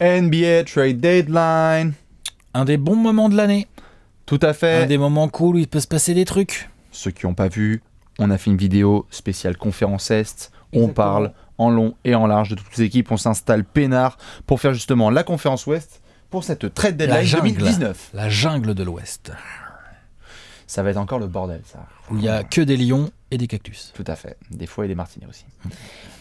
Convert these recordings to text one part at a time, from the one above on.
NBA Trade Deadline. Un des bons moments de l'année. Tout à fait. Un des moments cool où il peut se passer des trucs. Ceux qui n'ont pas vu, on a fait une vidéo spéciale conférence Est. On parle en long et en large de toutes les équipes. On s'installe peinard pour faire justement la conférence Ouest pour cette trade deadline la jungle, 2019. La jungle de l'Ouest. Ça va être encore le bordel, ça. Où il n'y a que des lions et des cactus. Tout à fait, des fois et des martinets aussi.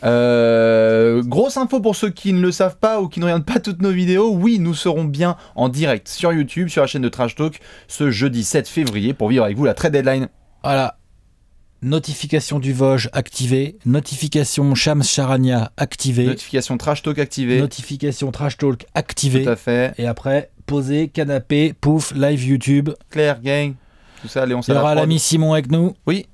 Euh, grosse info pour ceux qui ne le savent pas ou qui ne regardent pas toutes nos vidéos, oui, nous serons bien en direct sur YouTube, sur la chaîne de Trash Talk, ce jeudi 7 février pour vivre avec vous la trade deadline. Voilà. Notification du Vosges activée, notification Shams Charania activée, notification Trash Talk activée, notification Trash Talk activée. Tout à fait. Et après, poser, canapé, pouf, live YouTube. Claire, gang, tout ça, allez, on Il y aura l'ami Simon avec nous. Oui,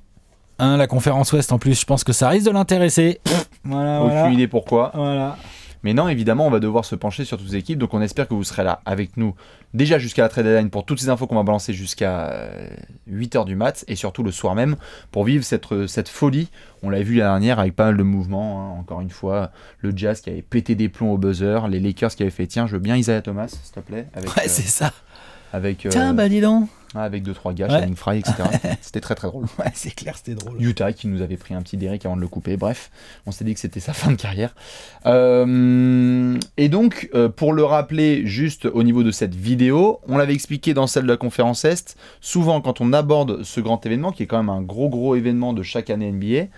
la conférence Ouest en plus, je pense que ça risque de l'intéresser. Aucune idée pourquoi. Mais non, évidemment, on va devoir se pencher sur toutes les équipes. Donc on espère que vous serez là avec nous déjà jusqu'à la trade deadline pour toutes ces infos qu'on va balancer jusqu'à 8h euh, du mat et surtout le soir même pour vivre euh, cette, folie. On l'a vu la dernière avec pas mal de mouvements. Hein. Encore une fois, le Jazz qui avait pété des plombs au buzzer, les Lakers qui avaient fait tiens, je veux bien Isaiah Thomas, s'il te plaît. ouais, c'est euh, ça. Avec, tiens, bah dis donc. Ah, avec 2-3 gars, Shining Fry, etc. c'était très très drôle. Ouais, c'est clair, c'était drôle. Utah qui nous avait pris un petit Derek avant de le couper. Bref, on s'est dit que c'était sa fin de carrière. Euh, et donc, euh, pour le rappeler juste au niveau de cette vidéo, on l'avait expliqué dans celle de la conférence Est. Souvent, quand on aborde ce grand événement, qui est quand même un gros gros événement de chaque année NBA,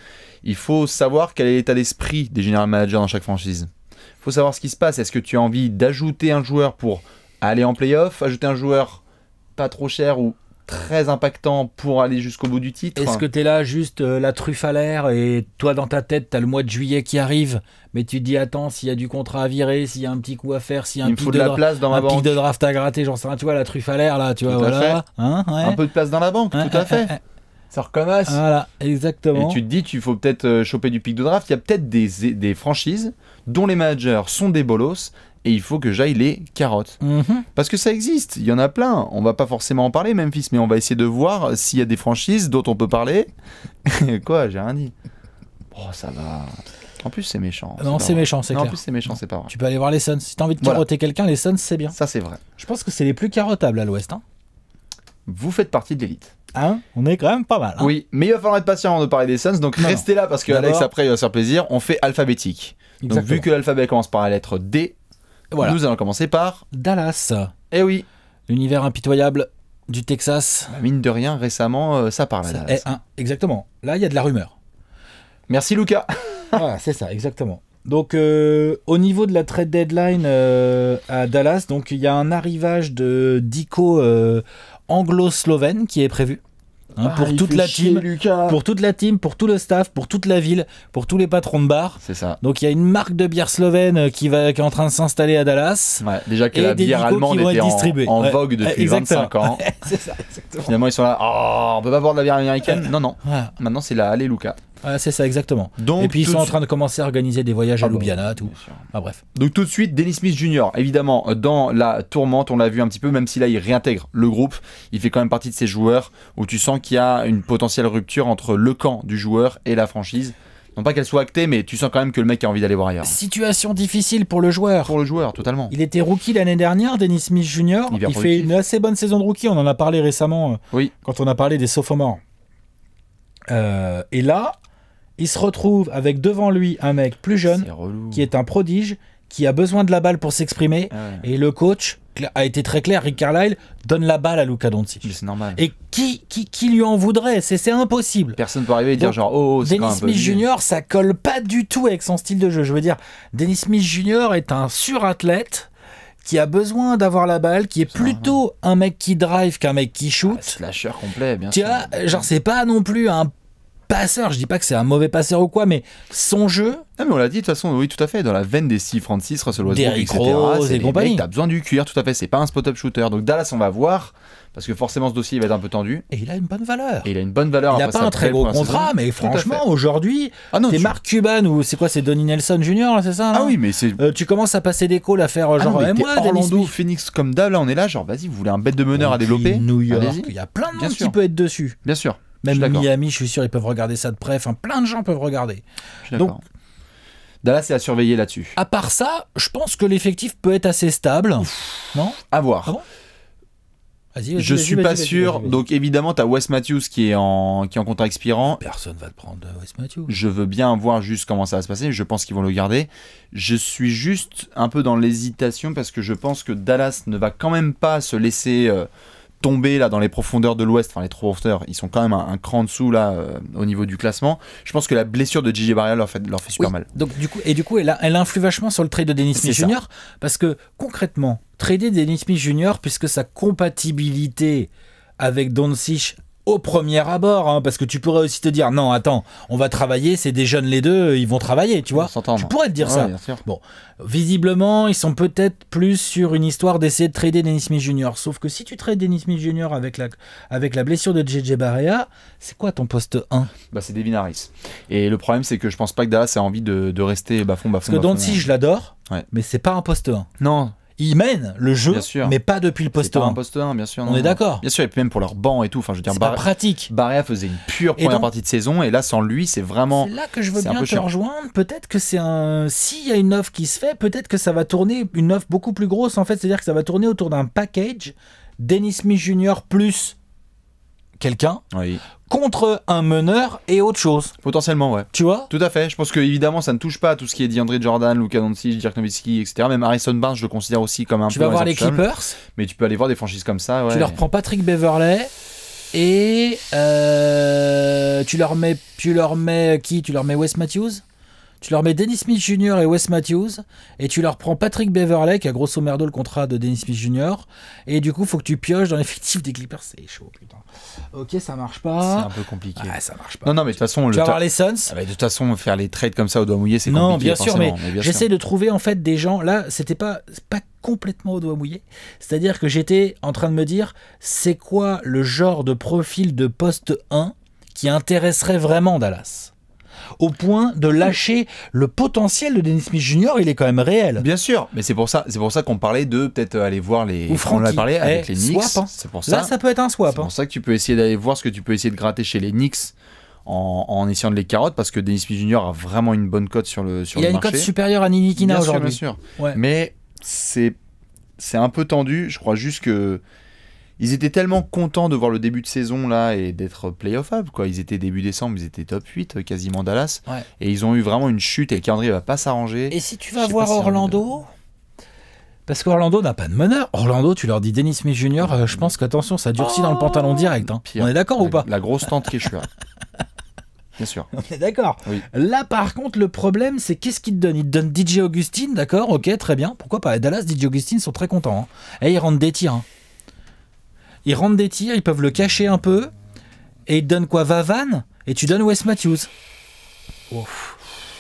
il faut savoir quel est l'état d'esprit des général managers dans chaque franchise. Il faut savoir ce qui se passe. Est-ce que tu as envie d'ajouter un joueur pour aller en playoff, ajouter un joueur pas trop cher ou très impactant pour aller jusqu'au bout du titre. Est-ce que tu es là juste euh, la truffe à l'air et toi dans ta tête, tu as le mois de juillet qui arrive, mais tu te dis attends, s'il y a du contrat à virer, s'il y a un petit coup à faire, s'il y a un, pic, de, place dans draft à gratter, j'en sais rien, tu vois, la truffe à l'air là, tu vois, hein, Un peu de place dans la banque, tout à fait. Ça recommence. Voilà, exactement. Et tu te dis, tu faut peut-être euh, choper du pic de draft. Il y a peut-être des, franchises dont les managers sont des bolos et il faut que j'aille les carottes. Mhm. Parce que ça existe, il y en a plein. On va pas forcément en parler, Memphis, mais on va essayer de voir s'il y a des franchises dont on peut parler. Quoi, j'ai rien dit. Oh, ça va. En plus, c'est méchant. Non, c'est méchant, c'est clair. En plus, c'est méchant, c'est pas vrai. Tu peux aller voir les Suns. Si t'as envie de carotter quelqu'un, les Suns, c'est bien. Ça, c'est vrai. Je pense que c'est les plus carottables à l'Ouest. Hein. Vous faites partie de l'élite. Hein on est quand même pas mal. Hein. Oui, mais il va falloir être patient avant de parler des Suns, donc restez là parce que Alex après il va se faire plaisir. On fait alphabétique. Donc vu que l'alphabet commence par la lettre D, nous allons commencer par Dallas. Eh oui. L'univers impitoyable du Texas. Bah, mine de rien, récemment, euh, ça parle à Dallas. Exactement. Là, il y a de la rumeur. Merci Lucas. Ah, c'est ça, exactement. Donc, euh, au niveau de la trade deadline euh, à Dallas, donc il y a un arrivage de Dico anglo-slovène qui est prévu. Hein, ah, pour toute la team, pour toute la team, pour tout le staff, pour toute la ville, pour tous les patrons de bar. Donc il y a une marque de bière slovène euh, qui est en train de s'installer à Dallas. déjà que la bière allemande était en, vogue depuis 25 ans. Finalement ils sont là, oh, on peut pas boire de la bière américaine. Non non. Maintenant c'est la Luca c'est ça, exactement. et puis ils sont en train de commencer à organiser des voyages à ah Ljubljana, tout. Ah, bref. Donc tout de suite, Dennis Smith Jr., évidemment, euh, dans la tourmente, on l'a vu un petit peu, même si là il réintègre le groupe, il fait quand même partie de ces joueurs où tu sens qu'il y a une potentielle rupture entre le camp du joueur et la franchise. Non pas qu'elle soit actée, mais tu sens quand même que le mec a envie d'aller voir ailleurs. Situation difficile pour le joueur. Pour le joueur, totalement. Il était rookie l'année dernière, Dennis Smith Jr. Il, fait une assez bonne saison de rookie, on en a parlé récemment euh, oui. quand on a parlé des sophomores. Euh, et là, il se retrouve avec devant lui un mec plus jeune qui est un prodige, qui a besoin de la balle pour s'exprimer. Ah et le coach a été très clair, Rick Carlisle donne la balle à Luka Doncic. normal. Et qui, qui, lui en voudrait C'est impossible. Personne peut arriver à dire genre oh, oh Dennis Smith Jr. ça colle pas du tout avec son style de jeu. Je veux dire, Dennis Smith Jr. est un surathlète qui a besoin d'avoir la balle, qui est plutôt un mec qui drive qu'un mec qui ah, shoot. slasher complet, bien genre, c'est pas non plus un passeur. Je dis pas que c'est un mauvais passeur ou quoi, mais son jeu. Non, mais on l'a dit de toute façon, oui, tout à fait. Dans la veine des 6 Francis, Russell Westbrook, etc. C'est et compagnie. T'as besoin du cuir, tout à fait. C'est pas un spot-up shooter. Donc Dallas, on va voir. Parce que forcément, ce dossier va être un peu tendu. Et il a une bonne valeur. il a une bonne valeur. Il n'a pas un très gros contrat, mais franchement, aujourd'hui, ah c'est Mark Cuban ou c'est quoi C'est Donny Nelson Jr. C'est ça Ah oui, mais c'est. Euh, tu commences à passer des calls à faire ah genre. Ah non, mais eh, Orlando, Phoenix, comme Dallas, là, on est là, genre, vas-y, vous voulez un bête de meneur à développer New Il y a plein de monde qui peut être dessus. Bien sûr. Même Miami, je suis sûr, ils peuvent regarder ça de près. Enfin, plein de gens peuvent regarder. Donc, Dallas est à surveiller là-dessus. À part ça, je pense que l'effectif peut être assez stable. Non À voir. Ah vas-y, je suis pas sûr. Donc évidemment, tu as Wes Matthews qui est en qui en contrat expirant. Personne va le prendre euh, Wes Matthews. Je veux bien voir juste comment ça va se passer. Je pense qu'ils vont le garder. Je suis juste un peu dans l'hésitation parce que je pense que Dallas ne va quand même pas se laisser euh, tomber là dans les profondeurs de l'Ouest, enfin les profondeurs, ils sont quand même un, cran en dessous là euh, au niveau du classement. Je pense que la blessure de Gigi Barrial leur fait, leur fait super mal. Donc du coup et du coup elle, elle influe vachement sur le trade de Dennis Smith Jr. parce que concrètement trader Dennis Smith Jr. puisque sa compatibilité avec Doncic au premier abord, hein, parce que tu pourrais aussi te dire non, attends, on va travailler, c'est des jeunes les deux, ils vont travailler, tu vois. Tu hein. pourrais te dire ah ça. bon, visiblement, ils sont peut-être plus sur une histoire d'essayer de trader Dennis Smith Jr. Sauf que si tu trades Dennis Smith Jr. avec la, avec la blessure de JJ Barrea, c'est quoi ton poste 1 Bah, c'est Devin Harris. Et le problème, c'est que je pense pas que Dallas a envie de, rester bafon bafon Parce que si hein. je l'adore, mais c'est pas un poste 1. Non, il mène le jeu, mais pas depuis le poste 1. bien sûr. On est d'accord. Bien sûr, et puis même pour leur banc et tout. Enfin, je veux dire, pratique. Barrea faisait une pure première partie de saison, et là, sans lui, c'est vraiment. C'est là que je veux bien te rejoindre. Peut-être que c'est un. S'il y a une offre qui se fait, peut-être que ça va tourner une offre beaucoup plus grosse, en fait. C'est-à-dire que ça va tourner autour d'un package. Dennis Smith Jr. plus quelqu'un contre un meneur et autre chose. Potentiellement, ouais. Tu vois Tout à fait. Je pense que évidemment, ça ne touche pas à tout ce qui est dit Jordan, Luka Doncic, Dirk Nowitzki, etc. Même Harrison Barnes, je le considère aussi comme un. Tu vas voir les Clippers. Mais tu peux aller voir des franchises comme ça. Ouais. Tu leur prends Patrick Beverley. Et euh, tu leur mets, tu leur mets qui Tu leur mets Wes Matthews tu leur mets Dennis Smith Jr. et Wes Matthews, et tu leur prends Patrick Beverley, qui a grosso merdo le contrat de Dennis Smith Jr. Et du coup, faut que tu pioches dans l'effectif des Clippers. C'est chaud, putain. Ok, ça marche pas. C'est un peu compliqué. Ah, ça marche pas. Non, non, mais de toute façon. Tu vas les Suns. Ah, de toute façon, faire les trades comme ça au doigt mouillé, c'est compliqué. Non, bien sûr, mais, j'essaie de trouver en fait des gens. Là, c'était pas, pas complètement au doigt mouillé. C'est-à-dire que j'étais en train de me dire, c'est quoi le genre de profil de poste 1 qui intéresserait vraiment Dallas au point de lâcher le potentiel de Dennis Smith Jr. Il est quand même réel. Bien sûr, mais c'est pour ça, c'est pour ça qu'on parlait de peut-être aller voir les. Ou On parlé avec eh, les Knicks. Hein. ça. Là, ça peut être un swap. C'est pour hein. ça que tu peux essayer d'aller voir ce que tu peux essayer de gratter chez les Knicks. En, essayant de les carottes parce que Dennis Smith Jr. a vraiment une bonne cote sur le sur Il y a une cote supérieure à Ninikina aujourd'hui. Bien sûr, bien sûr. Mais c'est c'est un peu tendu. Je crois juste que ils étaient tellement contents de voir le début de saison là et d'être playoffable quoi. Ils étaient début décembre, ils étaient top 8 euh, quasiment Dallas et ils ont eu vraiment une chute et le va pas s'arranger. Et si tu vas voir Orlando parce qu'Orlando n'a pas de meneur. Orlando, tu leur dis Dennis Smith Jr., euh, je pense qu'attention, ça durcit dans le oh pantalon direct. Hein. On est d'accord ou pas La grosse tente là. Bien sûr. On est d'accord. Là, par contre, le problème, c'est qu'est-ce qu'il te donne Il te donne DJ Augustine, d'accord Ok, très bien. Pourquoi pas Dallas, DJ Augustine sont très contents. Et hein. eh, ils rentrent des tirs. Hein. Ils rentrent des tirs, ils peuvent le cacher un peu. Et ils te donnent quoi Vavan Et tu donnes Wes Matthews. Ouf.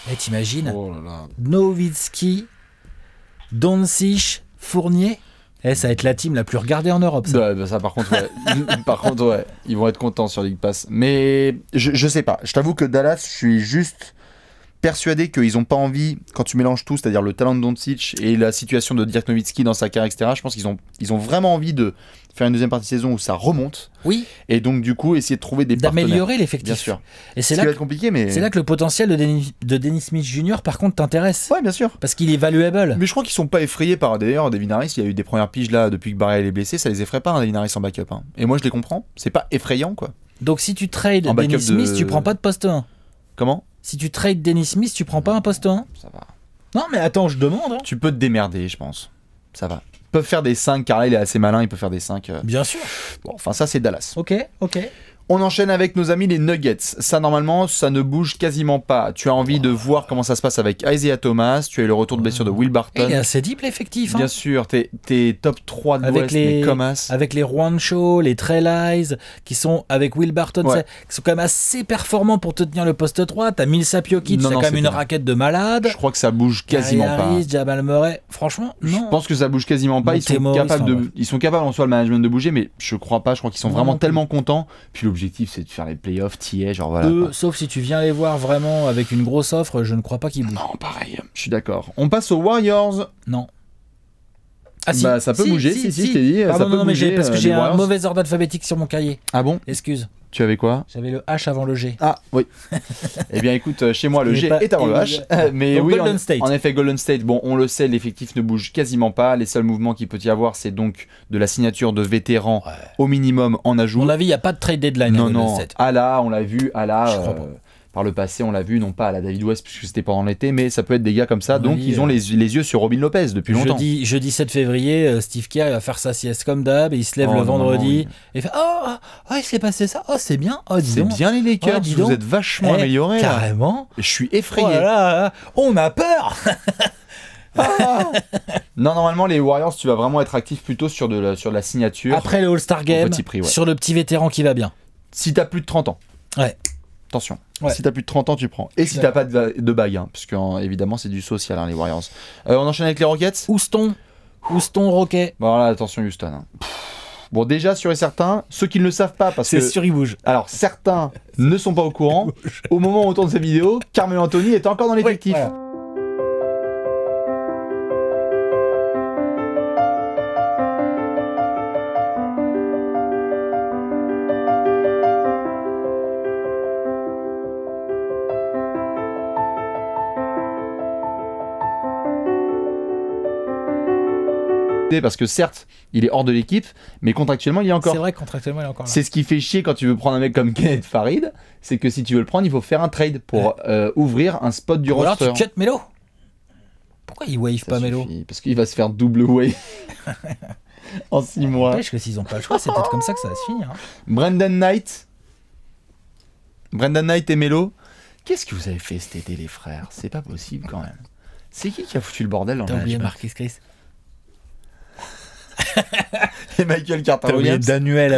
Et eh, t'imagines oh là Nowitzki, Doncic, Fournier. Eh, ça va être la team la plus regardée en Europe. Ça, bah, bah ça par contre, ouais. par contre, ouais, ils vont être contents sur League Pass. Mais je, je sais pas. Je t'avoue que Dallas, je suis juste persuadé qu'ils n'ont pas envie, quand tu mélanges tout, c'est-à-dire le talent de Doncic et la situation de Dirk Nowitzki dans sa carrière, etc., je pense qu'ils ont, ils ont vraiment envie de faire une deuxième partie de saison où ça remonte. Oui. Et donc, du coup, essayer de trouver des D'améliorer l'effectif. Bien sûr. Et c'est là, que, compliqué, mais... c'est là que le potentiel de Denis, de Dennis Smith Jr., par contre, t'intéresse. Ouais, bien sûr. Parce qu'il est valuable. Mais je crois qu'ils sont pas effrayés par. D'ailleurs, Harris, il y a eu des premières piges là depuis que Barry est blessé, ça les effraie pas, un hein, Harris en backup. Hein. Et moi, je les comprends. C'est pas effrayant, quoi. Donc, si tu trades Dennis Smith, tu prends pas de poste 1. Comment si tu trades Dennis Smith, tu prends pas un poste 1 hein. Ça va. Non, mais attends, je demande. Hein. Tu peux te démerder, je pense. Ça va. Ils peuvent faire des 5, car là, il est assez malin, il peut faire des 5. Euh. Bien sûr. Bon, enfin, ça, c'est Dallas. Ok, ok. On enchaîne avec nos amis les Nuggets. Ça, normalement, ça ne bouge quasiment pas. Tu as envie de voir comment ça se passe avec Isaiah Thomas. Tu as eu le retour de blessure de ah. Will Barton. Il est assez deep l'effectif. Hein. Bien sûr, t'es es top 3 de avec les Comas. Avec les Juancho, les Eyes qui sont avec Will Barton, qui sont quand même assez performants pour te tenir le poste 3. T'as qui c'est quand même une raquette de malade. Je crois que ça bouge quasiment pas. Jabal Murray, franchement, non. Je pense que ça bouge quasiment pas. Ils sont, capables de, ils sont capables en soi le management de bouger, mais je crois pas. Je crois qu'ils sont vraiment tellement contents. Puis le l'objectif c'est de faire les playoffs, tiens genre voilà. Euh, sauf si tu viens les voir vraiment avec une grosse offre, je ne crois pas qu'ils bougent. Non, pareil, je suis d'accord. On passe aux Warriors. Non. Ah, si. Bah, ça peut bouger, si, si, je t'ai dit. ça peut non, mais parce que euh, j'ai un mauvais ordre alphabétique sur mon cahier. Ah bon Excuse. Tu avais quoi J'avais le H avant le G. Ah oui. eh bien écoute, euh, chez moi le G est avant le H. Mais oui, Golden en, State. en effet, Golden State, bon, on le sait, l'effectif ne bouge quasiment pas. Les seuls mouvements qu'il peut y avoir, c'est donc de la signature de vétérans au minimum en ajout. On l'a vu, il n'y a pas de trade deadline. Non, à non. State. Ah là, on l'a vu, à ah là. Je crois euh, pas par le passé, on l'a vu, non pas à la David West, puisque c'était pendant l'été, mais ça peut être des gars comme ça. donc, ils ont euh, les, yeux sur Robin Lopez depuis longtemps. Jeudi, jeudi 7 février, euh, Steve Kerr va faire sa sieste comme d'hab, il se lève oh, le vendredi, et il fait oh, oh, oh, il s'est passé ça, oh, c'est bien, oh, C'est bien les Lakers, vous êtes vachement amélioré eh, améliorés. Carrément. Je suis effrayé. Là, on a peur ah. non, normalement, les Warriors, tu vas vraiment être actif plutôt sur de la, sur la signature. Après le All-Star Game, sur le petit vétéran qui va bien. Si t'as plus de 30 ans. Ouais. Attention. Si t'as plus de 30 ans, tu prends. Et si t'as pas de, bague, hein, parce évidemment c'est du social hein, les Warriors. Euh, on enchaîne avec les Rockets. Houston. Houston Rocket. Voilà, attention Houston. Hein. Bon déjà sûr et certain, ceux qui ne le savent pas parce que c'est sûr ils bougent. Alors certains ne sont pas au courant. au moment où on tourne cette vidéo, Carmelo Anthony est encore dans l'effectif. parce que certes, il est hors de l'équipe, mais contractuellement, il est encore. C'est vrai, contractuellement, il est encore. C'est ce qui fait chier quand tu veux prendre un mec comme Kenneth Farid, c'est que si tu veux le prendre, il faut faire un trade pour euh, ouvrir un spot du roster. Alors tu cut Melo. Pourquoi il wave pas Melo Parce qu'il va se faire double wave. en 6 mois. pense que s'ils n'ont pas le choix, c'est peut-être comme ça que ça va se finir. Hein. Brendan Knight. Brendan Knight et Melo. Qu'est-ce que vous avez fait cet été, les frères C'est pas possible quand même. C'est qui qui a foutu le bordel dans T'as oublié Marcus Chris et Michael Carter Et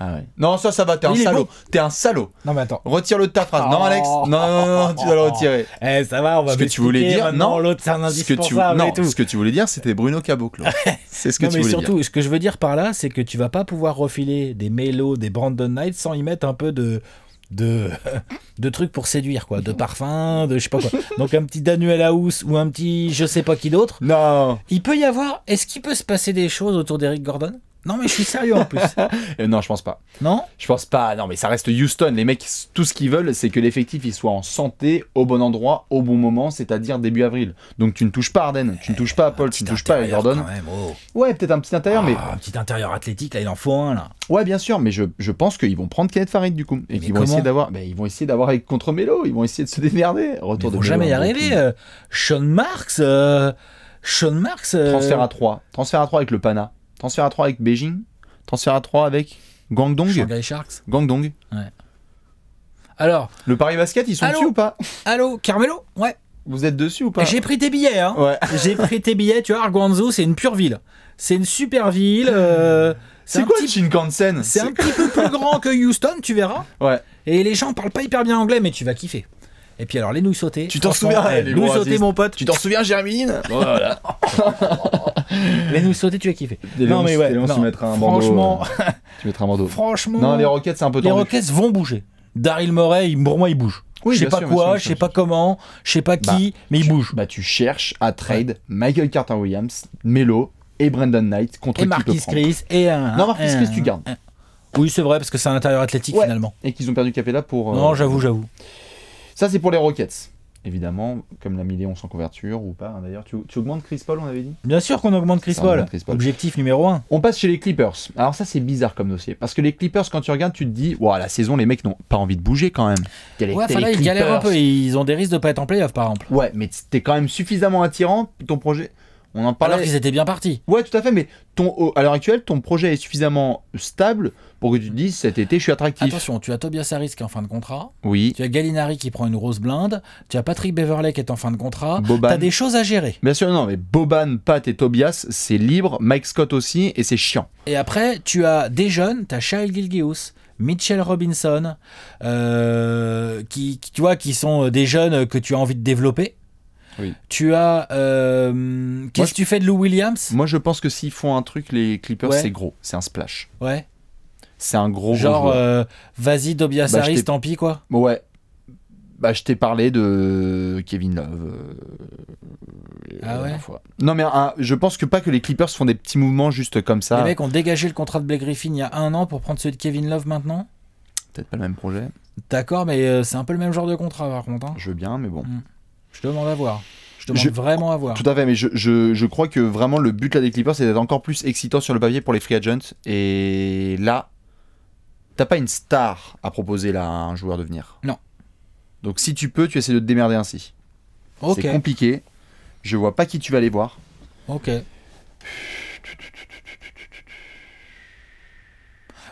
ah Non, ça, ça va, t'es un salaud. T'es un salaud. Non, mais attends. Retire le de ta phrase. Non, Alex. Oh. Non, tu dois le retirer. Eh, ça va, on va Ce que tu voulais dire, non. l'autre, c'est un indice Ce que, tu, non, ce que tu voulais dire, c'était Bruno Caboclo. C'est ce que tu mais voulais dire. surtout, ce que je veux dire par là, c'est que tu vas pas pouvoir refiler des Melo des Brandon Knight sans y mettre un peu de de, de trucs pour séduire, quoi. De parfums, de je sais pas quoi. Donc un petit Danuel House ou un petit je sais pas qui d'autre. Non. Il peut y avoir. Est-ce qu'il peut se passer des choses autour d'Eric Gordon non, mais je suis sérieux en plus. Euh, non, je pense pas. Non Je pense pas. Non, mais ça reste Houston. Les mecs, tout ce qu'ils veulent, c'est que l'effectif il soit en santé, au bon endroit, au bon moment, c'est-à-dire début avril. Donc tu ne touches pas Arden, tu ne touches pas Paul, tu ne touches pas Jordan oh. Ouais, peut-être un petit intérieur, mais. Ah, un petit intérieur athlétique, là, il en faut un, là. Ouais, bien sûr, mais je, pense qu'ils vont prendre Kenneth Farid du coup. Et qu'ils vont essayer d'avoir. Ben, ils vont essayer d'avoir avec contre Melo, ils vont essayer de se démerder. Retour vont jamais y hein, arriver. Euh, Sean Marks. Euh, Sean Marks. Transfert à 3. Transfert à 3 avec le Pana. Transfert à 3 avec Beijing. Transfert à 3 avec Gangdong. Shanghai Sharks. gangdong Alors. Le Paris Basket, ils sont dessus ou pas Allô, Carmelo Ouais. Vous êtes dessus ou pas J'ai pris tes billets, hein. J'ai pris tes billets. Tu vois, Guangzhou c'est une pure ville. C'est une super ville. Euh, c'est quoi le Shinkansen C'est un petit peu plus grand que Houston, tu verras. Ouais. Et les gens parlent pas hyper bien anglais, mais tu vas kiffer. Et puis alors les nouilles sautées. Tu t'en souviens eh, les nouilles sautées, mon pote. Tu t'en souviens, Germine Voilà. Mais nous sauter, tu as kiffé. non, mais ouais. Franchement. tu un Franchement. Non, les Rockets, c'est un peu trop. Les Rockets vont bouger. Daryl Morey, pour moi, il bouge. Oui, je sais pas quoi, je sais pas comment, je sais pas bah, qui, mais il bouge. Bah, tu cherches à trade Michael Carter Williams, Melo et Brandon Knight contre et Marquis Chris et un. Non, Marquis Chris, tu gardes. oui, c'est vrai, parce que c'est un intérieur athlétique finalement. Et qu'ils ont perdu Capella pour. Euh, non, j'avoue, j'avoue. Ça, c'est pour les Rockets évidemment, comme la million sans couverture ou pas. Hein, d'ailleurs, tu, augmentes Chris Paul, on avait dit Bien sûr qu'on augmente Chris, Paul. Objectif numéro 1. On passe chez les Clippers. Alors, ça, c'est bizarre comme dossier. Parce que les Clippers, quand tu regardes, tu te dis, la saison, les mecs n'ont pas envie de bouger quand même. ouais, les, ils galèrent un peu. Ils ont des risques de pas être en playoff, par exemple. Ouais, mais t'es quand même suffisamment attirant. Ton projet. On en parlait. Alors qu'ils étaient bien partis. Ouais, tout à fait. Mais ton, à l'heure actuelle, ton projet est suffisamment stable pour que tu te dises cet été, je suis attractif. Attention, tu as Tobias Harris qui est en fin de contrat. Oui. Tu as Gallinari qui prend une rose blinde. Tu as Patrick Beverley qui est en fin de contrat. Boban. as des choses à gérer. Bien sûr, non, mais Boban, Pat et Tobias, c'est libre. Mike Scott aussi, et c'est chiant. Et après, tu as des jeunes. as Shail Gilgius, Mitchell Robinson, euh, qui, tu vois, qui sont euh, des jeunes que tu as envie de développer. Tu as. Euh, qu'est-ce que tu fais de Lou Williams Moi, je pense que s'ils font un truc, les Clippers, c'est gros. C'est un splash. Ouais. C'est un gros Genre, gros euh, vas-y, Dobiasaris, bah, tant pis, quoi. Ouais. Bah, je t'ai parlé de Kevin Love. Euh, ah ouais Non, mais hein, je pense que pas que les Clippers font des petits mouvements juste comme ça. Les mecs ont dégagé le contrat de Blake Griffin il y a un an pour prendre celui de Kevin Love maintenant Peut-être pas le même projet. D'accord, mais c'est un peu le même genre de contrat par contre. Hein. Je veux bien, mais bon. Mm. Je demande à voir. Je demande vraiment à voir. Tout à fait, mais je, je, je crois que vraiment le but là des Clippers, c'est d'être encore plus excitant sur le papier pour les free agents. Et là, t'as pas une star à proposer là à un joueur de venir. Non. Donc si tu peux, tu essaies de te démerder ainsi. Ok. C'est compliqué. Je vois pas qui tu vas aller voir. Ok.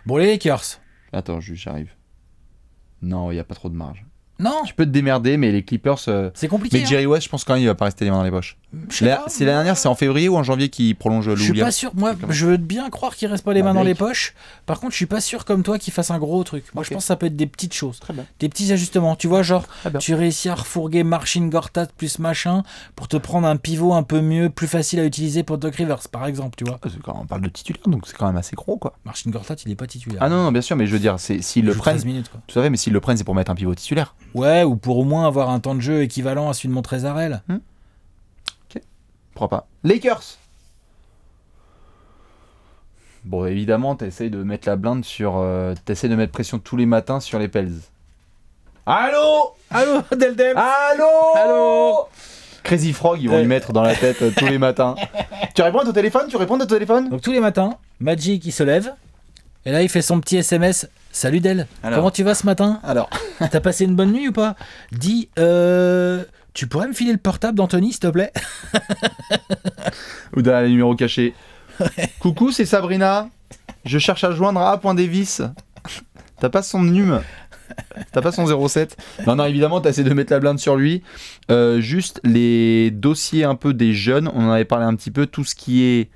Bon, les Lakers. Attends, j'arrive. Non, il n'y a pas trop de marge. Non. Tu peux te démerder, mais les Clippers. Euh, c'est compliqué. Mais Jerry hein. West, je pense quand même, il va pas rester les mains dans les poches. C'est la, dernière, c'est en février ou en janvier qui prolonge le Je suis pas sûr. Moi, je veux bien croire qu'il reste pas les mains dans les poches. Par contre, je suis pas sûr comme toi qu'il fasse un gros truc. Moi, je pense que ça peut être des petites choses. Des petits ajustements. Tu vois, genre, tu réussis à refourguer Marcin Gortat plus machin pour te prendre un pivot un peu mieux, plus facile à utiliser pour Doc Rivers, par exemple. Tu vois. Ah, quand on parle de titulaire, donc c'est quand même assez gros, quoi. Marcin Gortat, il est pas titulaire. Ah non, bien sûr, mais je veux dire, s'ils le prennent. mais s'ils le prennent, c'est pour mettre un pivot titulaire. Ouais, ou pour au moins avoir un temps de jeu équivalent à celui de mon Hmm. Ok. crois pas. Lakers Bon, évidemment, t'essayes de mettre la blinde sur. Euh, t'essayes de mettre pression tous les matins sur les Pels. Allô Allô, Deldem Allô Allô Crazy Frog, ils vont euh. lui mettre dans la tête euh, tous les matins. tu réponds à ton téléphone Tu réponds à ton téléphone Donc tous les matins, Magic, il se lève, et là, il fait son petit SMS. Salut Del, comment tu vas ce matin Alors, t'as passé une bonne nuit ou pas Dis, euh, tu pourrais me filer le portable d'Anthony, s'il te plaît Ou d'un numéro caché. Coucou, c'est Sabrina. Je cherche à joindre Davis. T'as pas son num T'as pas son 07 Non, non, évidemment, t'as essayé de mettre la blinde sur lui. Euh, juste les dossiers un peu des jeunes, on en avait parlé un petit peu, tout ce qui est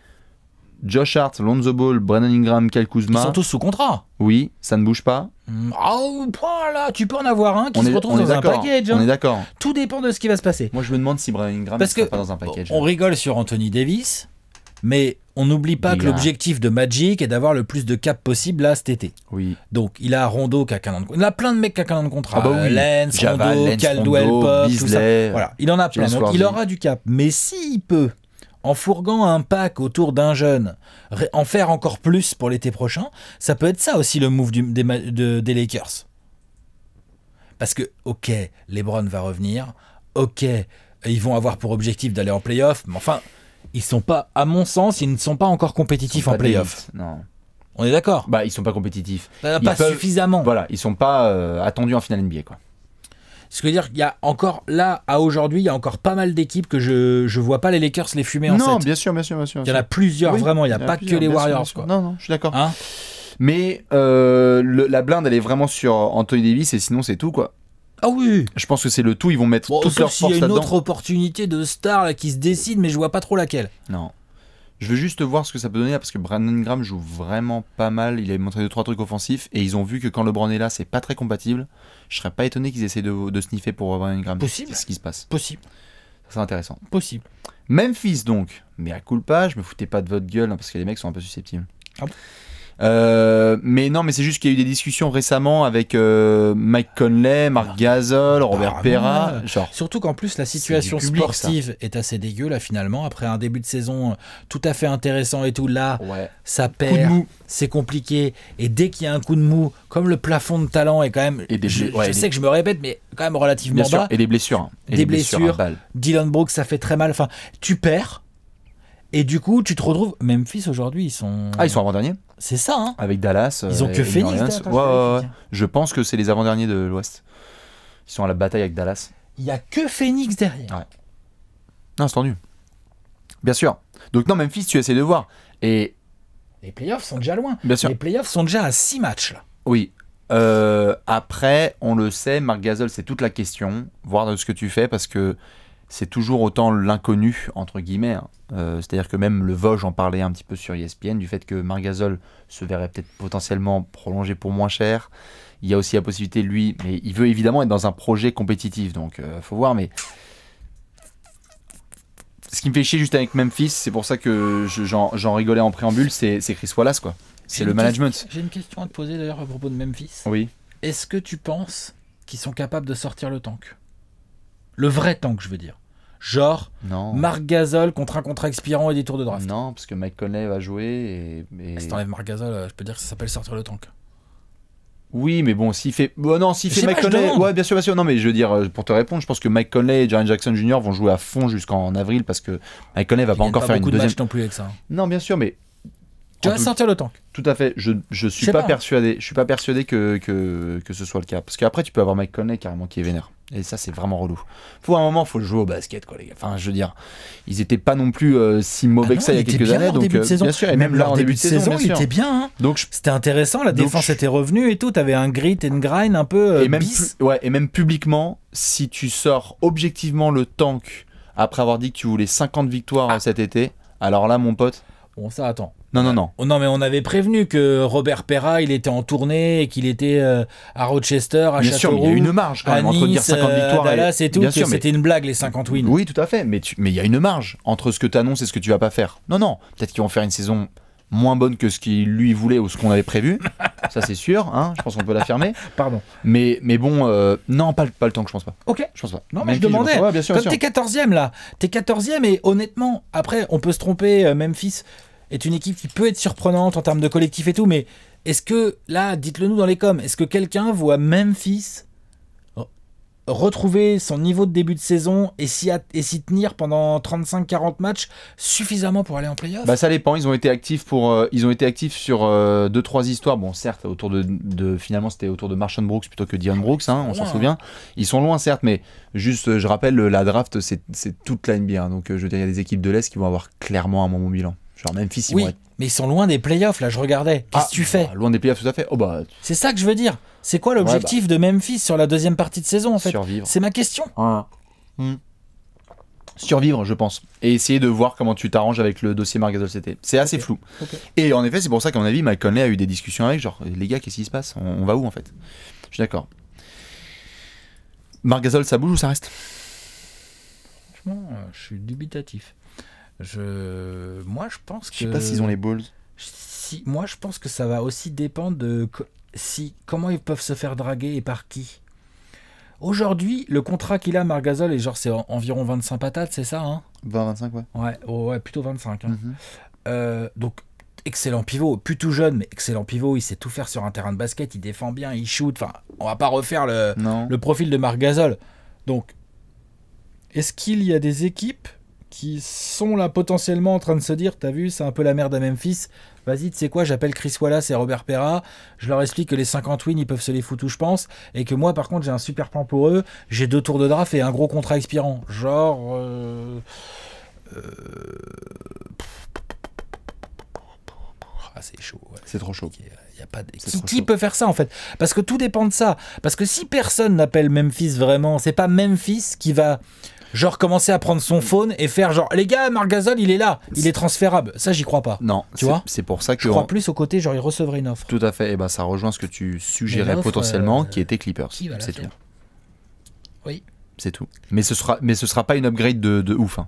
Josh Hart, Lonzo Ball, Brandon Ingram, Kyle Kuzma. Ils sont tous sous contrat. Oui, ça ne bouge pas. Mm. Oh, là, tu peux en avoir un qui se retrouve dans un package. On hein. est d'accord. Tout dépend de ce qui va se passer. Moi, je me demande si Brandon Ingram Parce pas dans un package. On rigole sur Anthony Davis, mais on n'oublie pas que l'objectif de Magic est d'avoir le plus de cap possible là cet été. Oui. Donc il a Rondo qui a qu'un an de contrat. Il a plein de mecs qui a qu'un an de contrat. Ah bah Rondo, Caldwell, Rondo, tout ça. Voilà, il en a plein. Donc il aura du cap. Mais s'il peut en fourguant un pack autour d'un jeune, en faire encore plus pour l'été prochain, ça peut être ça aussi le move des, Lakers. Parce que, ok, LeBron va revenir, ok, ils vont avoir pour objectif d'aller en playoff, mais enfin, ils sont pas, à mon sens, ils ne sont pas encore compétitifs en playoff. Non. On est d'accord Bah, ils sont pas compétitifs. Bah, pas suffisamment. Voilà, ils sont pas euh, attendus en finale NBA, quoi. Ce qui veut dire qu'il y a encore, là, à aujourd'hui, il y a encore pas mal d'équipes que je ne vois pas les Lakers les fumer non, en 7. Non, bien sûr, bien sûr, bien sûr. Il y en a plusieurs, vraiment, il n'y a, pas que les Warriors. quoi. Non, non, je suis d'accord. Hein mais euh, la blinde, elle est vraiment sur Anthony Davis et sinon, c'est tout, quoi. Ah oui Je pense que c'est le tout, ils vont mettre bon, toute leur force là-dedans. Il y a une autre opportunité de star là, qui se décide, mais je vois pas trop laquelle. Non. Je veux juste voir ce que ça peut donner parce que Brandon Graham joue vraiment pas mal. Il a montré 2 trois trucs offensifs et ils ont vu que quand LeBron est là, c'est pas très compatible. Je serais pas étonné qu'ils essaient de, de, sniffer pour Brandon Graham. Possible. ce qui se passe. Possible. Ça c'est intéressant. Possible. Memphis donc, mais à culpa, je me foutais pas de votre gueule hein, parce que les mecs sont un peu susceptibles. Ah euh, mais non, mais c'est juste qu'il y a eu des discussions récemment avec euh, Mike Conley, Marc Gasol, Robert Perra. Genre, Surtout qu'en plus, la situation sportive est assez dégueu là finalement. Après un début de saison euh, tout à fait intéressant et tout, là, ça perd, c'est compliqué. Et dès qu'il y a un coup de mou, comme le plafond de talent est quand même. Et des je, sais que je me répète, mais quand même relativement bas. Et des blessures. Hein. des, blessures. blessures Dylan Brooks, ça fait très mal. Enfin, tu perds et du coup, tu te retrouves. Memphis aujourd'hui, ils sont. Ah, ils sont avant-derniers C'est ça, hein Avec Dallas. Ils ont euh, que Phoenix. Ouais, ouais, Je pense que c'est les avant-derniers de l'Ouest. Ils sont à la bataille avec Dallas. Il n'y a que Phoenix derrière. Ouais. Non, c'est tendu. Bien sûr. Donc, non, Memphis, tu essaies de voir. Et. Les playoffs sont déjà loin. Bien sûr. Les playoffs sont déjà à 6 matchs, là. Oui. Euh, après, on le sait, Marc Gasol, c'est toute la question. Voir ce que tu fais parce que c'est toujours autant l'inconnu, entre guillemets. Hein. Euh, c'est-à-dire que même le Vosges en parlait un petit peu sur ESPN, du fait que Margazol se verrait peut-être potentiellement prolongé pour moins cher. Il y a aussi la possibilité, lui, mais il veut évidemment être dans un projet compétitif, donc il euh, faut voir, mais. Ce qui me fait chier juste avec Memphis, c'est pour ça que j'en rigolais en préambule, c'est Chris Wallace, quoi. C'est le management. J'ai une question à te poser d'ailleurs à propos de Memphis. Oui. Est-ce que tu penses qu'ils sont capables de sortir le tank Le vrai tank, je veux dire. Genre non. Marc Gasol contre un contrat expirant et des tours de draft. Non, parce que Mike Conley va jouer et. Si t'enlèves Marc Gasol, euh, je peux dire que ça s'appelle sortir le tank. Oui, mais bon, s'il fait. Bon, oh non, s'il fait Mike Conley. Ouais, bien sûr, bien sûr. Non, mais je veux dire, euh, pour te répondre, je pense que Mike Conley et Jaren Jackson Jr. vont jouer à fond jusqu'en avril parce que Mike Conley va pas encore faire une deuxième. plus avec ça. Hein. Non, bien sûr, mais tu vas sortir le tank. Tout à fait. Je je suis pas, persuadé. Je suis pas persuadé que, que, que ce soit le cas. Parce qu'après tu peux avoir Mike Conley carrément qui est vénère. Et ça c'est vraiment relou. Faut un moment faut le jouer au basket les gars. Enfin je veux dire, ils étaient pas non plus euh, si mauvais ah que ça il y a quelques années. Donc euh, bien sûr. Et même, là en début de saison, saison il bien. Hein. Donc c'était intéressant. La défense était revenue et tout. T'avais un grit and grind un peu. Euh, et même ouais et même publiquement si tu sors objectivement le tank après avoir dit que tu voulais 50 victoires ah. cet été. Alors là mon pote. Bon ça attend. Non, non, euh, non. non, mais on avait prévenu que Robert Perra, il était en tournée et qu'il était euh, à Rochester, à Bien Châteauroux. Sûr, il y a une marge quand même nice, entre dire 50 euh, victoires à Dallas et tout. C'était une blague les 50 wins. Oui, tout à fait. Mais mais il y a une marge entre ce que tu annonces et ce que tu vas pas faire. Non, non. Peut-être qu'ils vont faire une saison moins bonne que ce qu'il lui voulait ou ce qu'on avait prévu. ça, c'est sûr. Hein, je pense qu'on peut l'affirmer. Pardon. Mais, mais bon, non, pas, pas le temps que je pense pas. Ok. Je pense pas. Non, mais je demandais. Comme t'es 14e là. T'es 14e et honnêtement, après, on peut se tromper, Memphis est une équipe qui peut être surprenante en termes de collectif et tout, mais est-ce que, là, dites-le nous dans les coms, est-ce que quelqu'un voit Memphis retrouver son niveau de début de saison et s'y, et s'y tenir pendant 35-40 matchs suffisamment pour aller en playoff bah Ça dépend, ils ont été actifs, pour, euh, ils ont été actifs sur 2-3 euh, histoires. Bon, certes, autour de, finalement c'était autour de Marshall Brooks plutôt que Dion ah, Brooks, hein, on s'en hein. souvient. Ils sont loin, certes, mais juste, euh, je rappelle, la draft, c'est, toute la NBA. Hein. donc, je veux dire, il y a des équipes de l'Est qui vont avoir clairement un moment bilan oui, mais ils sont loin des playoffs, là, je regardais. Qu'est-ce que tu ah, fais Loin des playoffs, tout à fait. Oh, bah, c'est ça que je veux dire. C'est quoi l'objectif bah. de Memphis sur la deuxième partie de saison, en fait Survivre. C'est ma question. Ah. Hmm. Survivre, je pense. Et essayer de voir comment tu t'arranges avec le dossier Margasol CT. C'est assez flou. Et en effet, c'est pour ça qu'à mon avis, Mike Conley a eu des discussions avec, genre, les gars, qu'est-ce qui se passe on, va où, en fait Je suis d'accord. Margasol, ça bouge ou ça reste Franchement, euh, je suis dubitatif. Je, moi, je pense que. sais pas s'ils ont les balls. Si, moi, je pense que ça va aussi dépendre de si comment ils peuvent se faire draguer et par qui. Aujourd'hui, le contrat qu'il a, Margazol, est genre c'est environ 25 patates, c'est ça 25, hein ouais. Ouais, oh, plutôt 25. Hein. Mhm. Euh, donc, excellent pivot, plus tout jeune, mais excellent pivot. Il sait tout faire sur un terrain de basket, il défend bien, il shoot. Enfin, on va pas refaire le, le profil de Marc Donc, est-ce qu'il y a des équipes qui sont là potentiellement en train de se dire T'as vu, c'est un peu la merde à Memphis. Vas-y, tu sais quoi, j'appelle Chris Wallace et Robert Perra. Je leur explique que les 50 wins, ils peuvent se les foutre où je pense. Et que moi, par contre, j'ai un super plan pour eux. J'ai deux tours de draft et un gros contrat expirant. Genre. Euh... euh ah, c'est chaud. Ouais. C'est trop chaud. a pas Qui, qui peut faire ça en fait Parce que tout dépend de ça. Parce que si personne n'appelle Memphis vraiment, c'est pas Memphis qui va genre commencer à prendre son phone et faire genre les gars, Marc il est là, il est transférable. Ça, j'y crois pas. Non, tu vois. C'est pour ça que je crois plus au côté genre il recevrait une offre. Tout à fait. Et ben ça rejoint ce que tu suggérais potentiellement, euh, qui était Clippers. C'est tout. Oui. C'est tout. Mais ce sera, mais ce sera pas une upgrade de, ouf. Hein.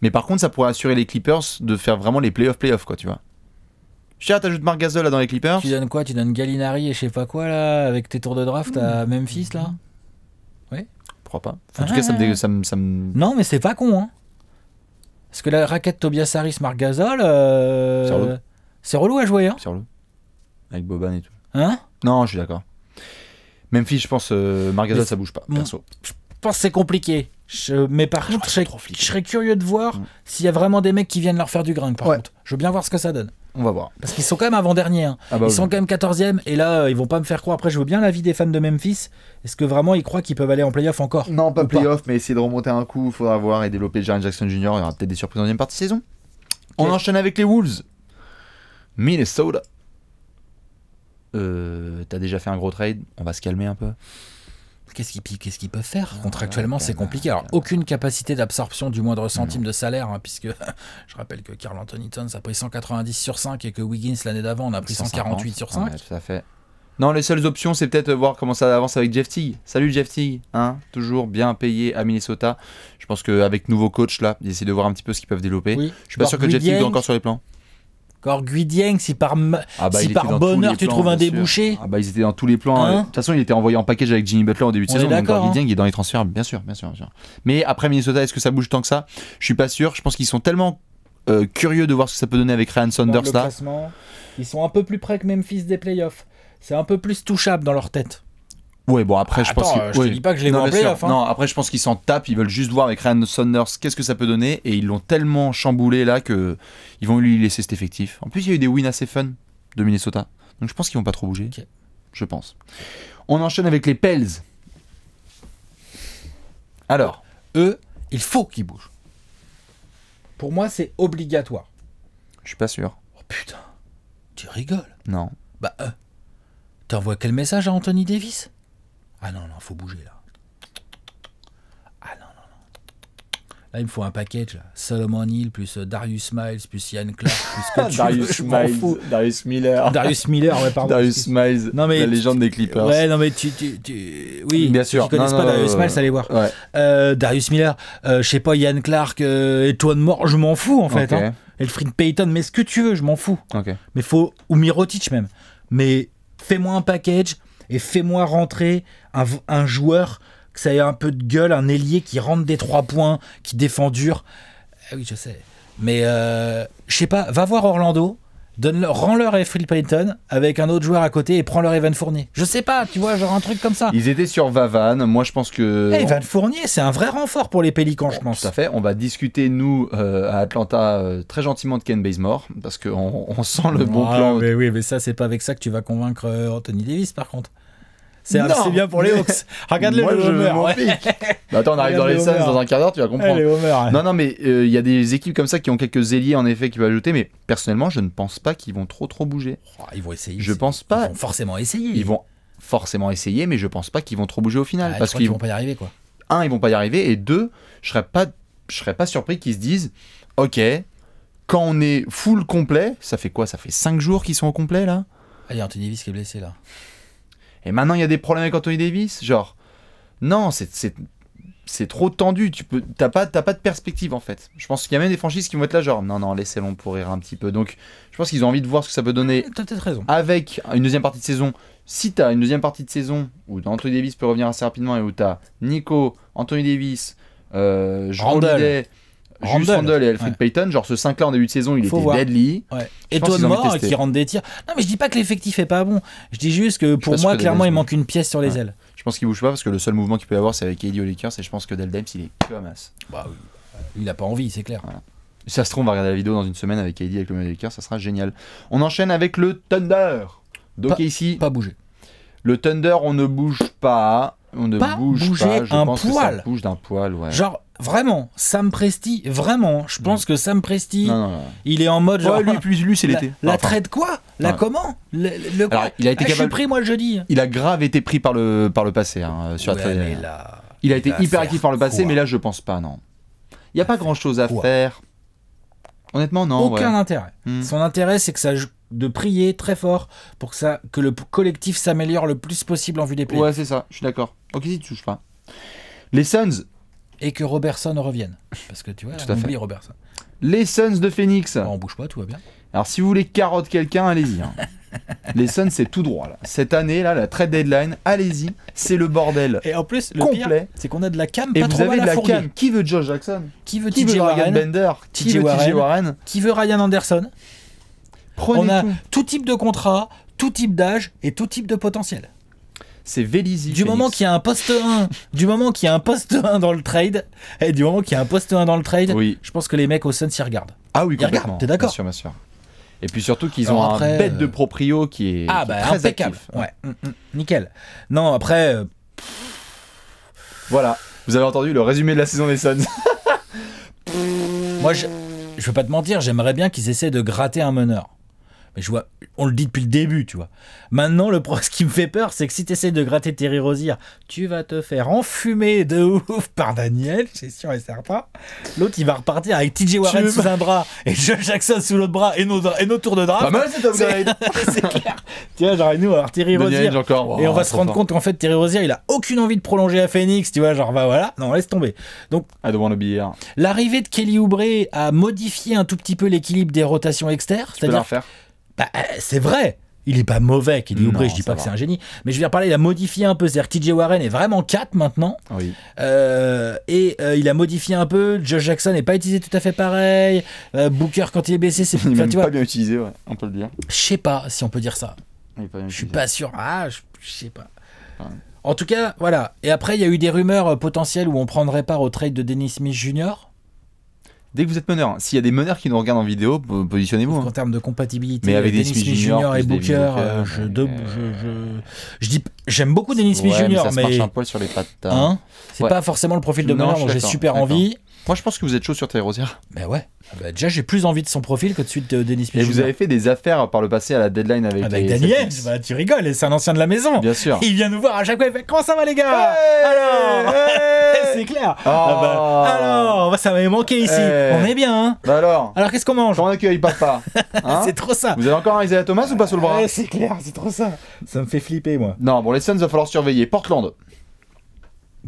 Mais par contre, ça pourrait assurer les Clippers de faire vraiment les playoffs, playoffs quoi, tu vois. Tiens, t'ajoutes Marc Gasol là dans les Clippers. Tu donnes quoi Tu donnes Gallinari et je sais pas quoi là avec tes tours de draft à Memphis là crois pas. en tout cas, ça me, ah. ça, me, ça me, Non, mais c'est pas con. Hein. Parce que la raquette Tobias Harris, Marc Gasol, euh, c'est relou. à jouer. Hein. C'est relou. Avec Boban et tout. Hein Non, je suis d'accord. même si je pense, euh, Gasol, ça bouge pas, perso. Je pense c'est compliqué mais par ah, contre, je serais, curieux de voir mm. s'il y a vraiment des mecs qui viennent leur faire du grain. Par contre, je veux bien voir ce que ça donne. On va voir. Parce qu'ils sont quand même avant-dernier. Hein. Ah bah ils sont quand même 14e. Et là, euh, ils vont pas me faire croire. Après, je veux bien l'avis des fans de Memphis. Est-ce que vraiment ils croient qu'ils peuvent aller en playoff encore Non, pas playoff, mais essayer de remonter un coup. Il faudra voir et développer Jaren Jackson Jr. Il y aura peut-être des surprises en deuxième partie de saison. On enchaîne avec les Wolves. Minnesota. Euh, T'as déjà fait un gros trade. On va se calmer un peu. Qu'est-ce qu'ils peut peuvent faire ah, Contractuellement, c'est compliqué. Alors, aucune capacité d'absorption du moindre centime de salaire, hein, puisque je rappelle que Carl Anthony Towns a pris 190 sur 5 et que Wiggins, l'année d'avant, on a pris 148 sur 5. Ah, fait. Non, les seules options, c'est peut-être voir comment ça avance avec Jeff T. Salut Jeff Teague, hein, toujours bien payé à Minnesota. Je pense qu'avec nouveau coach là, d'essayer de voir un petit peu ce qu'ils peuvent développer. Je suis pas sûr que Jeff T. est encore sur les plans. Gorgui si par, ah bah, bonheur tu trouves un débouché. Ah bah, ils étaient dans tous les plans. Euh, hein de toute façon, il était envoyé en package avec Jimmy Butler au début de saison. donc hein. est dans les transferts, bien sûr, bien sûr, bien sûr. Mais après Minnesota, est-ce que ça bouge tant que ça Je suis pas sûr. Je pense qu'ils sont tellement euh, curieux de voir ce que ça peut donner avec Ryan Saunders là. Ils sont un peu plus près que Memphis des playoffs. C'est un peu plus touchable dans leur tête. Ouais, bon, après, je pense euh, dis pas que je hein. Non, après, je pense qu'ils s'en tapent. Ils veulent juste voir avec Ryan Saunders qu'est-ce que ça peut donner. Et ils l'ont tellement chamboulé là que ils vont lui laisser cet effectif. En plus, il y a eu des wins assez fun de Minnesota. Donc je pense qu'ils vont pas trop bouger. Je pense. On enchaîne avec les Pels. Alors, eux, il faut qu'ils bougent. Pour moi, c'est obligatoire. Je suis pas sûr. Oh putain, tu rigoles. Non. Bah, tu euh, t'envoies quel message à Anthony Davis ah non, non, faut bouger là. Ah non, non, non. Là, il me faut un package. Là. Solomon Hill, plus euh, Darius Miles, plus Ian Clark, plus que Darius Miles, Darius Miller. Darius Miller, ouais, pardon. Darius Miles, la légende des Clippers. Ouais, non, mais tu. tu, Oui, bien sûr. Tu connais pas Darius Miles, allez voir. Euh, Darius Miller, je euh, je sais pas, Ian Clark, euh, toi Mort, je m'en fous en fait. Okay. Hein. Payton, mais ce que tu veux, je m'en fous. Okay. Mais faut. Ou Mirotic même. Mais fais-moi un package et fais-moi rentrer un, joueur que ça ait un peu de gueule, un ailier qui rentre des trois points, qui défend dur. Ah oui, je sais. Mais euh, je sais pas, va voir Orlando, donne -leur, rends leur Phil Payton avec un autre joueur à côté et prends leur Evan Fournier. Je sais pas, tu vois, genre un truc comme ça. Ils étaient sur Vavan, moi je pense que. Evan Fournier, c'est un vrai renfort pour les Pélicans, je pense. Tout à fait, on va discuter, nous, euh, à Atlanta, euh, très gentiment de Ken Bazemore, parce qu'on on sent le bon ah, plan. Mais oui, mais ça, c'est pas avec ça que tu vas convaincre Anthony Davis, par contre. C'est bien pour les Hawks. Regarde-le, le bah, attends, on arrive dans les Suns dans un quart d'heure, tu vas comprendre. Non, non, mais il euh, y a des équipes comme ça qui ont quelques ailiers en effet qui peuvent ajouter, mais personnellement, je ne pense pas qu'ils vont trop trop bouger. Oh, ils vont essayer. Je pense pas. forcément essayer. Ils vont forcément essayer, mais je pense pas qu'ils vont trop bouger au final. Ah, parce qu'ils vont pas y arriver, quoi. Un, ils vont pas y arriver, et deux, je serais pas, je serais pas surpris qu'ils se disent, ok, quand on est full complet, ça fait quoi Ça fait 5 jours qu'ils sont au complet là. Ah, il y a Anthony Davis qui est blessé là. Et maintenant, il y a des problèmes avec Anthony Davis Genre, non, c'est c'est trop tendu. Tu peux, pas, pas de perspective en fait. Je pense qu'il y a même des franchises qui vont être là, genre non, non, laissez-le pourrir un petit peu. Donc, je pense qu'ils ont envie de voir ce que ça peut donner. T'as peut-être raison. Avec une deuxième partie de saison, si tu as une deuxième partie de saison où Anthony Davis peut revenir assez rapidement et où tu as Nico, Anthony Davis, euh, Jean Randall. Randall. juste Randall et Alfred Payton. Genre, ce 5-là en début de saison, il Faut était deadly. Ouais. Et toi qui rentre des tirs. Non, mais je dis pas que l'effectif est pas bon. Je dis juste que pour moi, clairement, il manque une pièce sur les ailes. Je pense qu'il bouge pas parce que le seul mouvement qu'il peut avoir, c'est avec Eddie Lakers hein, et je pense que Daldems, il est comme à masse. Bah, il a pas envie, c'est clair. Ça se trouve, on va regarder la vidéo dans une semaine avec Eddie avec le Lakers, ça sera génial. On enchaîne avec le Thunder. Donc ici. Pas bouger. Le Thunder, on ne bouge pas. On ne bouge pas. Je un pense poil. que ça bouge d'un poil, ouais. Genre, vraiment, Sam Presti, vraiment, je mm. pense que Sam Presti, il est en mode genre. lui, plus lui, c'est l'été. La, traite quoi La comment le, Il a été ah, Je suis pris, moi, jeudi. Il a grave été pris par le, par le passé hein, euh, sur la il a été hyper actif par le passé, mais là, je pense pas, non. Il n'y a pas grand chose à faire. Honnêtement, non. Aucun intérêt. Hmm. Son intérêt, c'est que ça de prier très fort pour que, ça, que le collectif s'améliore le plus possible en vue des playoffs. Ouais, c'est ça, je suis d'accord. Ok, si tu touches pas. Les Suns, et que Robertson revienne. Parce que tu vois, tout on oublie Robertson. Les Suns de Phoenix. Bah, on bouge pas, tout va bien. Alors si vous voulez carotte quelqu'un, allez-y. Hein. Les Suns, c'est tout droit. Là. Cette année, là, la trade deadline, allez-y, c'est le bordel. Et en plus, le complet. c'est qu'on a de la cam pas vous avez de la cam. Qui veut Joe Jackson Qui veut TJ Warren Qui veut Ryan Anderson On a tout type de contrat, tout type d'âge et tout type de potentiel c'est Vélizy. Du moment qu'il y a un poste 1, eh, du moment qu'il y a un poste 1 dans le trade, et du moment qu'il y a un poste 1 dans le trade, oui. je pense que les mecs au Suns s'y regardent. Ah oui, tu d'accord Bien sûr, Et puis surtout qu'ils ont un bête de euh, proprio qui est, ah, bah, impeccable. Ouais, mm, mm. nickel. Non, après. Euh, voilà, vous avez entendu le résumé de la saison des Suns. Moi, je, je veux pas te mentir, j'aimerais bien qu'ils essaient de gratter un meneur. Mais je vois, on le dit depuis le début, tu vois. Maintenant, le ce qui me fait peur, c'est que si tu essaies de gratter Terry Rosier, tu vas te faire enfumer de ouf par Daniel, c'est sûr et certain. L'autre, il va repartir avec TJ Warren sous un bras et Joe Jackson sous l'autre bras et nos, tours de draft. C'est clair. tu vois, genre, nous, alors Terry Rosier. Oh, et on va se rendre compte qu'en fait, Terry Rosier, il a aucune envie de prolonger à Phoenix, tu vois, genre, bah voilà, non, laisse tomber. Donc, l'arrivée de Kelly Oubre a modifié un tout petit peu l'équilibre des rotations externes. C'est-à-dire. Bah, euh, c'est vrai. Il est pas mauvais, Kelly Oubre, je dis pas que c'est un génie. Mais je viens parler, il a modifié un peu. C'est-à-dire que TJ Warren est vraiment 4 maintenant. Euh, et euh, il a modifié un peu. Josh Jackson n'est pas utilisé tout à fait pareil. Booker, quand il est baissé, c'est n'est pas bien utilisé, on peut le dire. Je sais pas si on peut dire ça. Je suis pas sûr. Ah, je sais pas. En tout cas, voilà. Et après, il y a eu des rumeurs potentielles où on prendrait part au trade de Dennis Smith Jr. Dès que vous êtes meneur, s'il y a des meneurs qui nous regardent en vidéo, positionnez-vous. Hein. En termes de compatibilité, avec Dennis Smith Jr. et Booker, j'aime beaucoup Dennis Smith Jr. mais ça se marche un poil sur les pattes. Hein, hein? c'est pas forcément le profil de meneur dont j'ai super envie. Moi, je pense que vous êtes chaud sur Thierry Rosière. Ben ouais. Ah bah, déjà, j'ai plus envie de son profil que de suite de Denis Et vous avez fait des affaires par le passé à la deadline avec, avec ah bah, Daniel. Bah, tu rigoles, c'est un ancien de la maison. Bien sûr. Il vient nous voir à chaque fois. Il Comment ça va, les gars Alors C'est clair. Oh. ah bah, alors, bah, ça m'avait manqué ici. on est bien. Hein bah alors Alors, qu'est-ce qu'on mange On accueille, papa. Hein c'est trop ça. Vous avez encore un Isaiah Thomas ou pas sous le bras C'est clair, c'est trop ça. Ça me fait flipper, moi. Non, bon, les Suns, va falloir surveiller. Portland.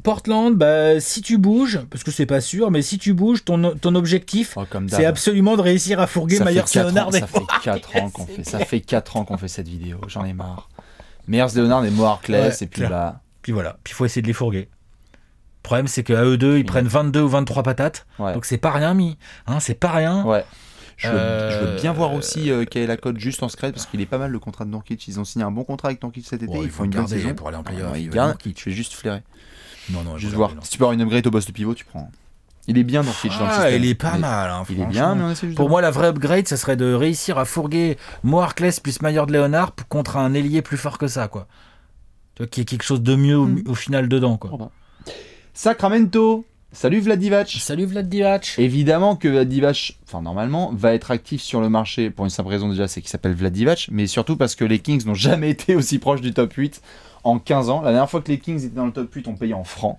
Portland, bah, si tu bouges, parce que c'est pas sûr, mais si tu bouges, ton, ton objectif, oh, c'est absolument de réussir à fourguer Myers Leonard. ça fait 4 ans qu'on fait, ça fait 4 ans qu'on fait cette vidéo, j'en ai marre. meyers Leonard et Mo et puis Puis voilà, puis faut essayer de les fourguer. Le problème, c'est qu'à eux deux, ils prennent 22 ou 23 patates, donc c'est pas rien, mis Hein, c'est pas rien. Ouais. Je veux, euh, bien voir aussi euh, quelle est la cote juste en secret parce qu'il est pas mal le contrat de Nurkic. Ils ont signé un bon contrat avec Nurkic cet été. il ils, une bonne saison hein, pour aller en playoff. Ah, je vais juste flairer. Non, non, Juste voir. Si tu peux une upgrade au boss de pivot, tu prends. Il est bien dans dans le ah, Il est pas mal. il est hein, bien, hein, Pour hein. moi, la vraie upgrade, ça serait de réussir à fourguer Moarcles plus Maillard de Léonard contre un ailier plus fort que ça, quoi. Tu qu'il y ait quelque chose de mieux au, hmm. final dedans, quoi. Sacramento Salut Vladivach Salut Vladivac Évidemment que Vladivac, enfin normalement, va être actif sur le marché pour une simple raison déjà, c'est qu'il s'appelle Vladivac, mais surtout parce que les Kings n'ont jamais été aussi proches du top 8 en 15 ans. La dernière fois que les Kings étaient dans le top 8, on payait en francs.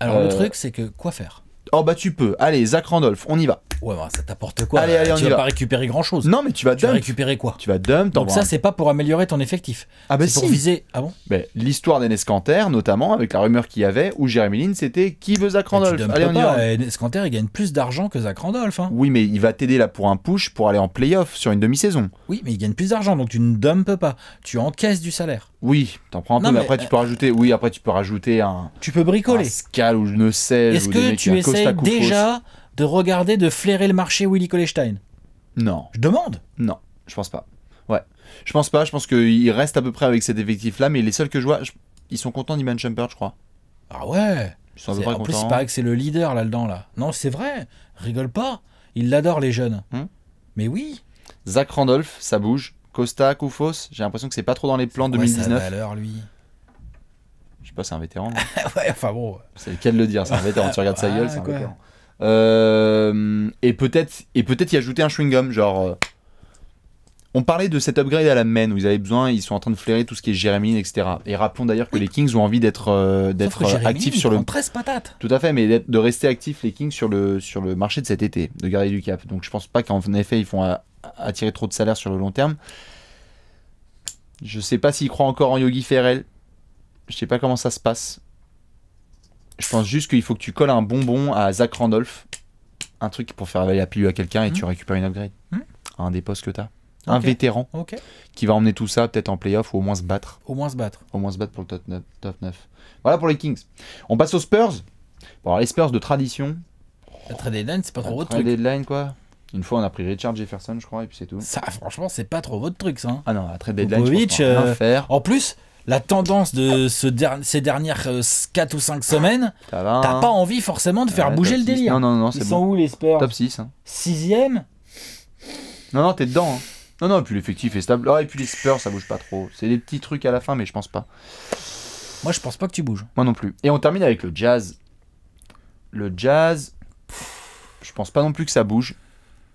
alors le euh, truc, c'est que quoi faire Oh bah tu peux. Allez, Zach Randolph, on y va. Ouais, bah, ça t'apporte quoi tu vas, pas récupérer grand chose. Non, mais tu vas tu vas récupérer quoi Tu vas dump. Donc ça, c'est pas pour améliorer ton effectif. Ah bah c'est pour viser. Ah bon L'histoire d'Enes notamment, avec la rumeur qu'il y avait, où Jérémy Lin, c'était qui veut Zach Randolph Allez, on y eh, il gagne plus d'argent que Zach Randolph. Hein. Oui, mais il va t'aider là pour un push pour aller en playoff sur une demi-saison. Oui, mais il gagne plus d'argent, donc tu ne dumpes pas. Tu encaisses du salaire. Oui, t'en prends un peu, mais après tu euh, peux rajouter. Oui, après tu peux rajouter un, Tu peux bricoler. Scal ou je ne sais. Est-ce que tu essayes déjà de regarder, de flairer le marché Willy Kollestein Non. Je demande Non, je pense pas. Ouais. Je pense pas, je pense qu'il reste à peu près avec cet effectif-là, mais les seuls que je vois, ils sont contents d'Iman Jumper, je crois. Ah ouais ils peu près En plus, il paraît que c'est le leader là-dedans, là. Non, c'est vrai, rigole pas. Il l'adore les jeunes. Hmm mais oui Zach Randolph, ça bouge. Costa, Koufos, j'ai l'impression que c'est pas trop dans les plans 2019. valeur, lui. Je sais pas, c'est un vétéran. ouais, enfin bon. C'est de le dire, c'est un vétéran. tu regardes sa gueule, c'est un vétéran. Euh, et peut-être et peut-être y ajouter un chewing-gum, genre. Euh. on parlait de cet upgrade à la main où ils avaient besoin, ils sont en train de flairer tout ce qui est Jérémy, etc. Et rappelons d'ailleurs que les Kings ont envie d'être euh, d'être actifs sur le. Tout à fait, mais de rester actifs les Kings sur le, sur le marché de cet été, de garder du cap. Donc je pense pas qu'en effet ils font attirer trop de salaires sur le long terme. Je sais pas s'ils croient encore en Yogi Ferrell. Je sais pas comment ça se passe. Je pense juste qu'il faut que tu colles un bonbon à Zach Randolph, un truc pour faire avaler la pilule à quelqu'un et tu hmm. récupères une upgrade. Hmm. Un des postes que tu as. Un vétéran Ok. qui va emmener tout ça peut-être en playoff ou au moins se battre. Au moins se battre. Au moins se battre pour le top 9. Voilà pour les Kings. On passe aux Spurs. Bon, alors les Spurs de tradition. La trade deadline, c'est pas trop votre truc. quoi. Une fois, on a pris Richard Jefferson, je crois, et puis c'est tout. Ça, franchement, c'est pas trop votre truc, ça. Hein. Ah non, la trade deadline, je pense euh, faire. En plus, la tendance de ces dernières 4 euh, ou 5 semaines, t'as pas envie forcément de faire bouger le délire. Non, Ils sont où les Spurs Top 6. Hein. Sixième Non, non, t'es dedans. Hein. Non, non, et puis l'effectif est stable. Oh, et puis les Spurs, ça bouge pas trop. C'est des petits trucs à la fin, mais je pense pas. Moi, je pense pas que tu bouges. Moi non plus. Et on termine avec le jazz. Le jazz, je pense pas non plus que ça bouge.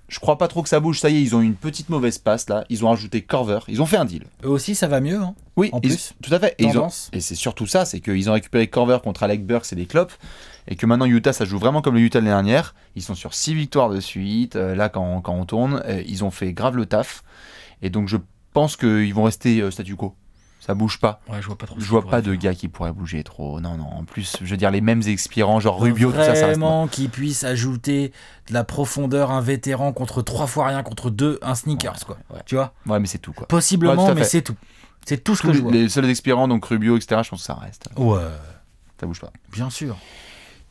Je crois pas trop que ça bouge. Ça y est, ils ont une petite mauvaise passe là. Ils ont ajouté Corver. Ils ont fait un deal. Eux aussi, ça va mieux. Hein, oui, en plus. Tout à fait. Et, c'est surtout ça c'est qu'ils ont récupéré Corver contre Alec Burks et les Klopp. Et que maintenant, Utah, ça joue vraiment comme le Utah l'année dernière. Ils sont sur 6 victoires de suite. Euh, là, quand, on tourne, ils ont fait grave le taf. Et donc, je pense qu'ils vont rester euh, statu quo ça bouge pas. je vois pas Je vois pas de gars qui pourrait bouger trop. Non, non. En plus, je veux dire, les mêmes expirants, genre Rubio, tout ça, ça Vraiment, qui puisse ajouter de la profondeur, un vétéran contre trois fois rien, contre deux, un sneakers, quoi. Tu vois Ouais, mais c'est tout, quoi. Possiblement, mais c'est tout. C'est tout ce que je vois. Les seuls expirants, donc Rubio, etc., je pense que ça reste. Ouais. Ça bouge pas. Bien sûr.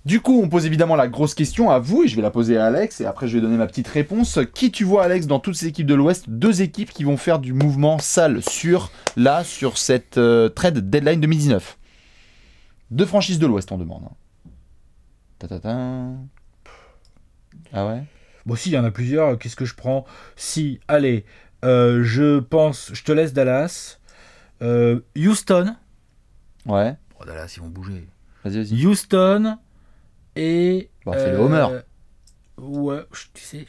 Du coup, on pose évidemment la grosse question à vous, et je vais la poser à Alex, et après je vais donner ma petite réponse. Qui tu vois, Alex, dans toutes ces équipes de l'Ouest Deux équipes qui vont faire du mouvement sale sur, là, sur cette euh, trade deadline 2019. Deux franchises de l'Ouest, on demande. Hein. Ta Ah ouais Bon, si, il y en a plusieurs. Euh, qu'est-ce que je prends Si, allez, euh, je pense, je te laisse Dallas. Houston. Ouais. Oh, Dallas, ils vont bouger. Vas -y, vas -y. Houston. Et. Bon, c'est le Homer. Euh, ouais, tu sais,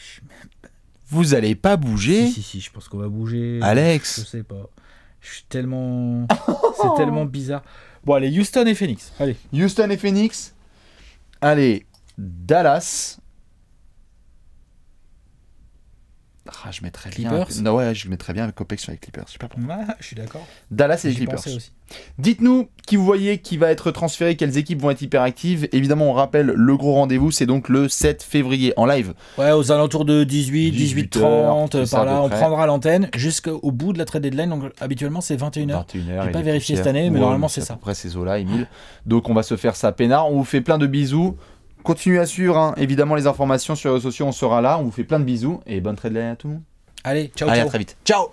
Vous allez pas bouger Si, si, si je pense qu'on va bouger. Alex Je sais pas. Je suis tellement. c'est tellement bizarre. Bon, allez, Houston et Phoenix. Allez. Houston et Phoenix. Allez, Dallas. Ah, je mettrais Clippers. bien. Non, ouais, je mettrais bien Copex sur les Clippers. Super je suis d'accord. Dallas et Clippers. Dites-nous qui vous voyez qui va être transféré, quelles équipes vont être hyper actives Évidemment, on rappelle le gros rendez-vous, c'est donc le 7 février en live. Ouais, aux alentours de 18, 18, h 30, par là, on prendra l'antenne jusqu'au bout de la trade deadline. Donc habituellement, c'est 21h. 21 n'ai pas vérifié cette année, mais normalement, c'est ça. Après ces eaux-là, Emile. Donc on va se faire ça peinard. On vous fait plein de bisous. Continuez à suivre, hein. évidemment, les informations sur les réseaux sociaux, on sera là. On vous fait plein de bisous et bonne trade à tout le monde. Allez, ciao, ciao. à très vite. Ciao